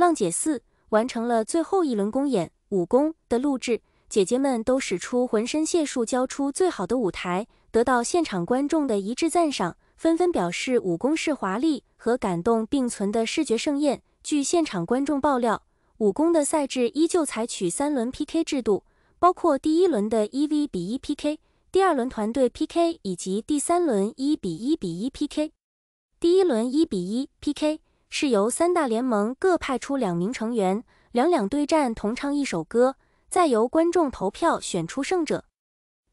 浪姐四完成了最后一轮公演武功的录制，姐姐们都使出浑身解数，交出最好的舞台，得到现场观众的一致赞赏，纷纷表示武功是华丽和感动并存的视觉盛宴。据现场观众爆料，武功的赛制依旧采取三轮 PK 制度，包括第一轮的一 v 比一 PK，第二轮团队 PK，以及第三轮一比一比一 PK。第一轮一比一 PK。是由三大联盟各派出两名成员，两两对战，同唱一首歌，再由观众投票选出胜者。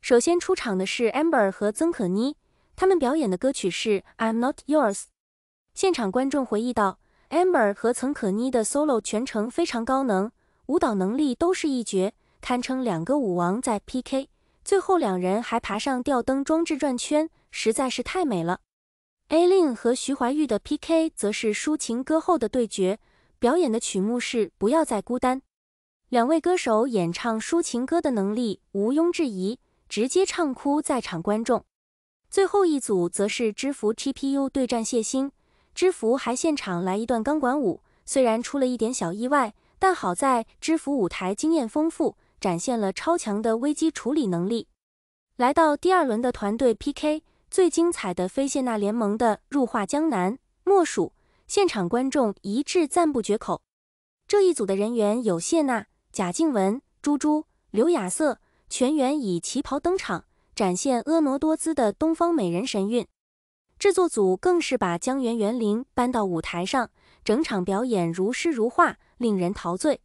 首先出场的是 Amber 和曾可妮，他们表演的歌曲是《I'm Not Yours》。现场观众回忆道：“Amber 和曾可妮的 solo 全程非常高能，舞蹈能力都是一绝，堪称两个舞王在 PK。最后两人还爬上吊灯装置转圈，实在是太美了。” A Lin 和徐怀钰的 PK 则是抒情歌后的对决，表演的曲目是《不要再孤单》。两位歌手演唱抒情歌的能力毋庸置疑，直接唱哭在场观众。最后一组则是知福 T P U 对战谢欣，知福还现场来一段钢管舞，虽然出了一点小意外，但好在知福舞台经验丰富，展现了超强的危机处理能力。来到第二轮的团队 PK。最精彩的非谢娜联盟的入画江南莫属，现场观众一致赞不绝口。这一组的人员有谢娜、贾静雯、朱珠、刘雅瑟，全员以旗袍登场，展现婀娜多姿的东方美人神韵。制作组更是把江源园林搬到舞台上，整场表演如诗如画，令人陶醉。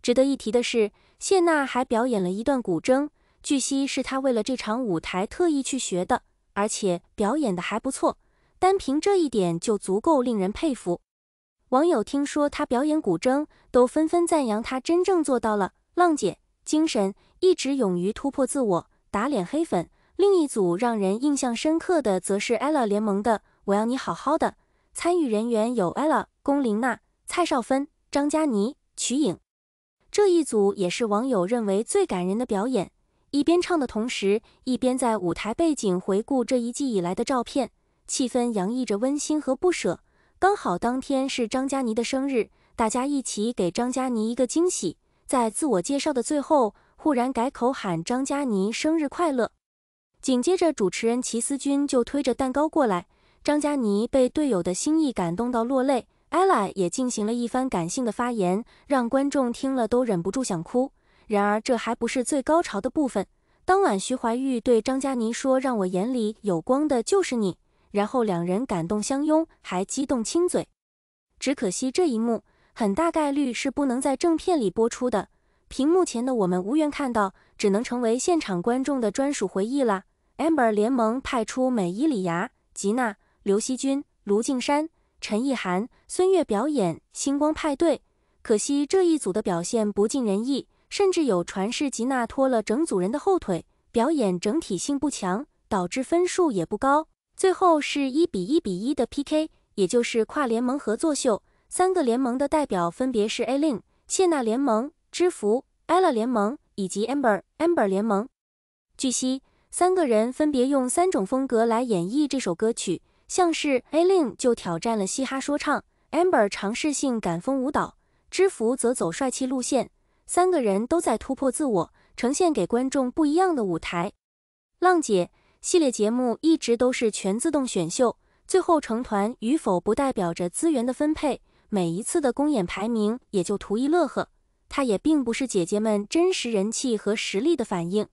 值得一提的是，谢娜还表演了一段古筝，据悉是她为了这场舞台特意去学的。而且表演的还不错，单凭这一点就足够令人佩服。网友听说他表演古筝，都纷纷赞扬他真正做到了浪姐精神，一直勇于突破自我，打脸黑粉。另一组让人印象深刻的，则是 Ella 联盟的《我要你好好的》，参与人员有 Ella、龚琳娜、蔡少芬、张嘉倪、曲颖。这一组也是网友认为最感人的表演。一边唱的同时，一边在舞台背景回顾这一季以来的照片，气氛洋溢着温馨和不舍。刚好当天是张嘉倪的生日，大家一起给张嘉倪一个惊喜。在自我介绍的最后，忽然改口喊张嘉倪生日快乐。紧接着，主持人齐思钧就推着蛋糕过来，张嘉倪被队友的心意感动到落泪。ella 也进行了一番感性的发言，让观众听了都忍不住想哭。然而，这还不是最高潮的部分。当晚，徐怀钰对张嘉倪说：“让我眼里有光的就是你。”然后两人感动相拥，还激动亲嘴。只可惜这一幕很大概率是不能在正片里播出的，屏幕前的我们无缘看到，只能成为现场观众的专属回忆了。Amber 联盟派出美伊里芽、吉娜、刘惜君、卢靖姗、陈意涵、孙悦表演《星光派对》，可惜这一组的表现不尽人意。甚至有传是吉娜拖了整组人的后腿，表演整体性不强，导致分数也不高。最后是一比一比一的 PK，也就是跨联盟合作秀。三个联盟的代表分别是 A l i n 谢娜联盟、知福、Ella 联盟以及 Amber、Amber 联盟。据悉，三个人分别用三种风格来演绎这首歌曲，像是 A l i n 就挑战了嘻哈说唱，Amber 尝试性感风舞蹈，知福则走帅气路线。三个人都在突破自我，呈现给观众不一样的舞台。浪姐系列节目一直都是全自动选秀，最后成团与否不代表着资源的分配，每一次的公演排名也就图一乐呵，它也并不是姐姐们真实人气和实力的反映。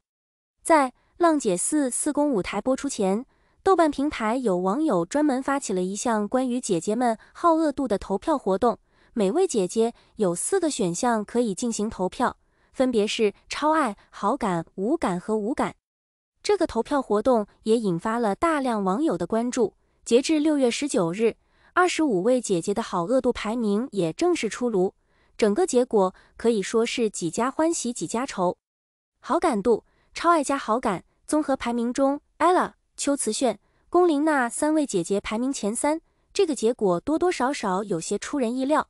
在《浪姐四》四公舞台播出前，豆瓣平台有网友专门发起了一项关于姐姐们好恶度的投票活动。每位姐姐有四个选项可以进行投票，分别是超爱、好感、无感和无感。这个投票活动也引发了大量网友的关注。截至六月十九日，二十五位姐姐的好恶度排名也正式出炉。整个结果可以说是几家欢喜几家愁。好感度、超爱加好感综合排名中，ella、秋瓷炫、龚琳娜三位姐姐排名前三。这个结果多多少少有些出人意料。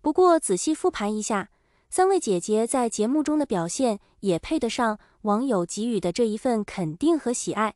不过仔细复盘一下，三位姐姐在节目中的表现也配得上网友给予的这一份肯定和喜爱。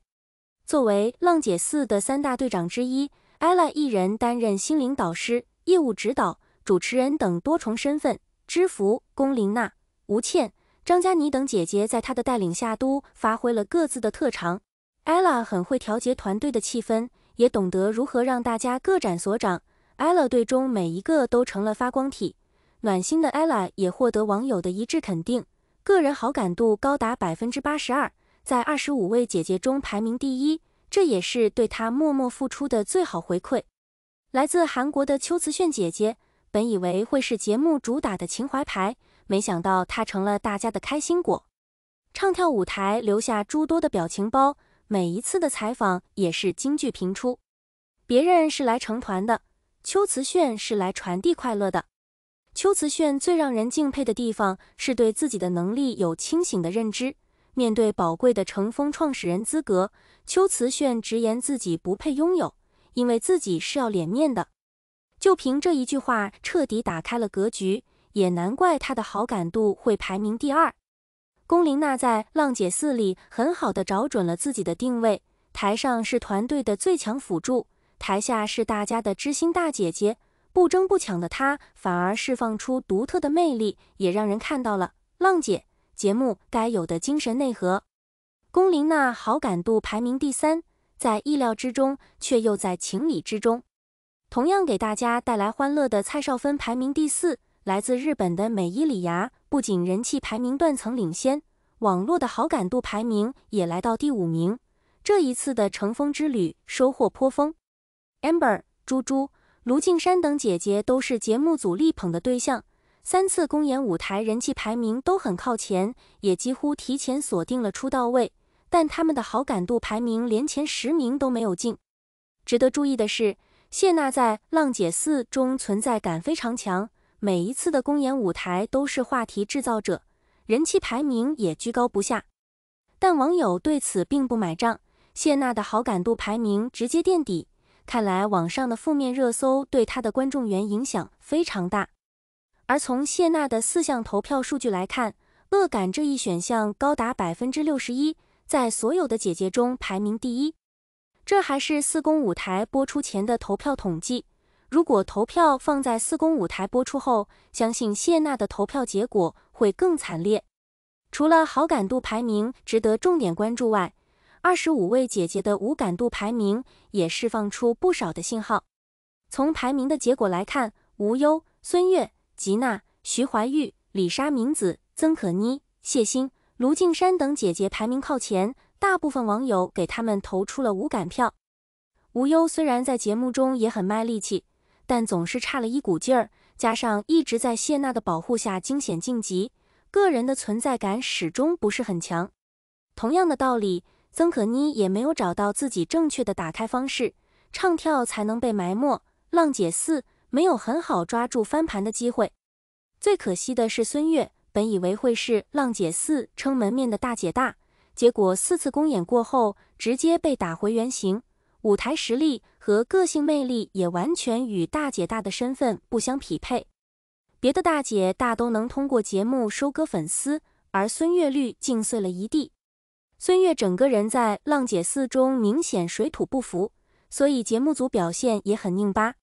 作为浪姐四的三大队长之一，ella 一人担任心灵导师、业务指导、主持人等多重身份。知福、龚琳娜、吴倩、张嘉倪等姐姐在她的带领下都发挥了各自的特长。ella 很会调节团队的气氛，也懂得如何让大家各展所长。ella 队中每一个都成了发光体，暖心的 ella 也获得网友的一致肯定，个人好感度高达百分之八十二，在二十五位姐姐中排名第一，这也是对她默默付出的最好回馈。来自韩国的秋瓷炫姐姐，本以为会是节目主打的情怀牌，没想到她成了大家的开心果，唱跳舞台留下诸多的表情包，每一次的采访也是金句频出。别人是来成团的。秋瓷炫是来传递快乐的。秋瓷炫最让人敬佩的地方是对自己的能力有清醒的认知。面对宝贵的乘风创始人资格，秋瓷炫直言自己不配拥有，因为自己是要脸面的。就凭这一句话，彻底打开了格局，也难怪他的好感度会排名第二。龚琳娜在《浪姐四》里很好的找准了自己的定位，台上是团队的最强辅助。台下是大家的知心大姐姐，不争不抢的她反而释放出独特的魅力，也让人看到了浪姐节目该有的精神内核。龚琳娜好感度排名第三，在意料之中，却又在情理之中。同样给大家带来欢乐的蔡少芬排名第四。来自日本的美依礼芽不仅人气排名断层领先，网络的好感度排名也来到第五名。这一次的乘风之旅收获颇丰。amber、朱猪、卢靖姗等姐姐都是节目组力捧的对象，三次公演舞台人气排名都很靠前，也几乎提前锁定了出道位。但他们的好感度排名连前十名都没有进。值得注意的是，谢娜在《浪姐四》中存在感非常强，每一次的公演舞台都是话题制造者，人气排名也居高不下。但网友对此并不买账，谢娜的好感度排名直接垫底。看来网上的负面热搜对他的观众缘影响非常大。而从谢娜的四项投票数据来看，恶感这一选项高达百分之六十一，在所有的姐姐中排名第一。这还是四公舞台播出前的投票统计。如果投票放在四公舞台播出后，相信谢娜的投票结果会更惨烈。除了好感度排名值得重点关注外，二十五位姐姐的无感度排名也释放出不少的信号。从排名的结果来看，吴优、孙悦、吉娜、徐怀钰、李莎明子、曾可妮、谢欣、卢靖姗等姐姐排名靠前，大部分网友给他们投出了无感票。吴优虽然在节目中也很卖力气，但总是差了一股劲儿，加上一直在谢娜的保护下惊险晋级，个人的存在感始终不是很强。同样的道理。曾可妮也没有找到自己正确的打开方式，唱跳才能被埋没。浪姐四没有很好抓住翻盘的机会。最可惜的是孙悦，本以为会是浪姐四撑门面的大姐大，结果四次公演过后，直接被打回原形，舞台实力和个性魅力也完全与大姐大的身份不相匹配。别的大姐大都能通过节目收割粉丝，而孙悦绿竟碎了一地。孙悦整个人在浪姐四中明显水土不服，所以节目组表现也很拧巴。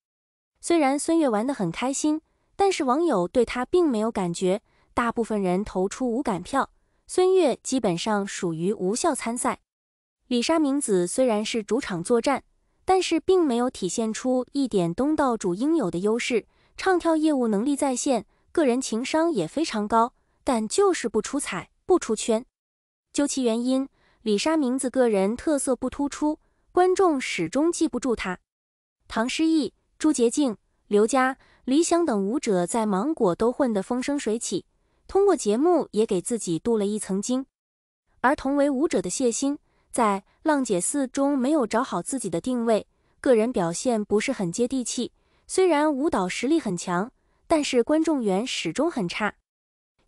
虽然孙悦玩得很开心，但是网友对他并没有感觉，大部分人投出无感票。孙悦基本上属于无效参赛。李莎明子虽然是主场作战，但是并没有体现出一点东道主应有的优势。唱跳业务能力在线，个人情商也非常高，但就是不出彩，不出圈。究其原因，李莎名字个人特色不突出，观众始终记不住她。唐诗逸、朱洁静、刘佳、李响等舞者在芒果都混得风生水起，通过节目也给自己镀了一层金。而同为舞者的谢欣，在浪姐四中没有找好自己的定位，个人表现不是很接地气。虽然舞蹈实力很强，但是观众缘始终很差。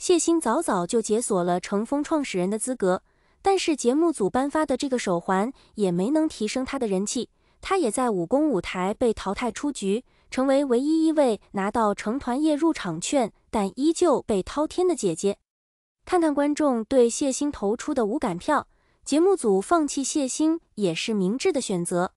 谢欣早早就解锁了乘风创始人的资格，但是节目组颁发的这个手环也没能提升他的人气，他也在五功舞台被淘汰出局，成为唯一一位拿到成团夜入场券但依旧被滔天的姐姐。看看观众对谢欣投出的无感票，节目组放弃谢欣也是明智的选择。